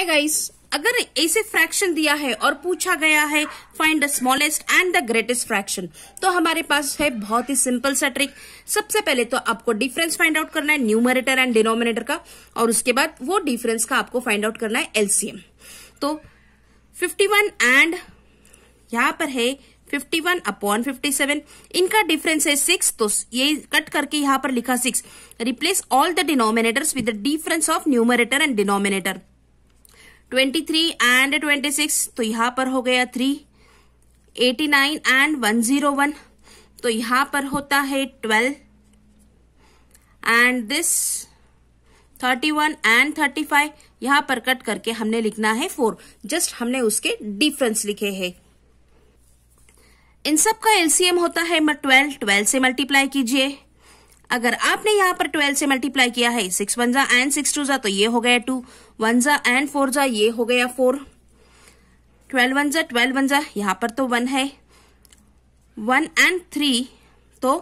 hi guys अगर ऐसे fraction दिया है और पूछा गया है find the smallest and the greatest fraction तो हमारे पास है बहुत ही सिंपल सा ट्रिक सबसे पहले तो आपको डिफरेंस फाइंड आउट करना है न्यूमरेटर एंड डिनोमिनेटर का और उसके बाद वो डिफरेंस का आपको फाइंड आउट करना है एलसीएम तो 51 एंड यहां पर है 51 वन अपॉन फिफ्टी इनका डिफरेंस है सिक्स तो ये कट करके यहाँ पर लिखा six replace all the denominators with the difference of numerator and denominator twenty three and twenty six तो यहां पर हो गया three eighty nine and one zero one तो यहां पर होता है twelve and this thirty one and thirty five यहां पर कट करके हमने लिखना है फोर जस्ट हमने उसके डिफरेंस लिखे हैं इन सब का एलसीएम होता है ट्वेल्व ट्वेल्व से मल्टीप्लाई कीजिए अगर आपने यहाँ पर ट्वेल्व से मल्टीप्लाई किया है सिक्स वन जा एंड सिक्स टू जा तो ये हो गया टू वन जा एंड फोर जा ये हो गया फोर ट्वेल्व वन जा ट्वेल्व वन जा यहाँ पर तो वन है वन एंड थ्री तो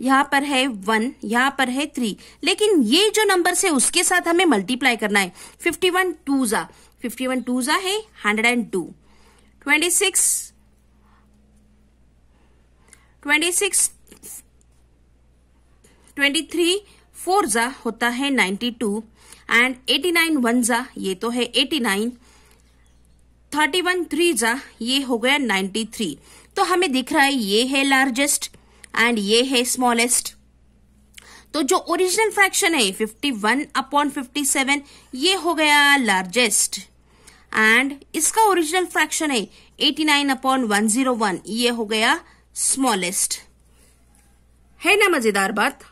यहाँ पर है वन यहाँ पर है थ्री लेकिन ये जो नंबर है उसके साथ हमें मल्टीप्लाई करना है फिफ्टी वन टू जा फिफ्टी वन टू जा है hundred and two twenty six twenty six 23 four जा होता है 92 एंड 89 वन जा ये तो है 89 31 थ्री जा ये हो गया 93 तो हमें दिख रहा है ये है लार्जेस्ट एंड ये है स्मॉलेस्ट तो जो ओरिजिनल फ्रैक्शन है 51 वन अपॉन फिफ्टी ये हो गया लार्जेस्ट एंड इसका ओरिजिनल फ्रैक्शन है 89 नाइन अपॉन वन ये हो गया स्मॉलेस्ट है ना मजेदार बात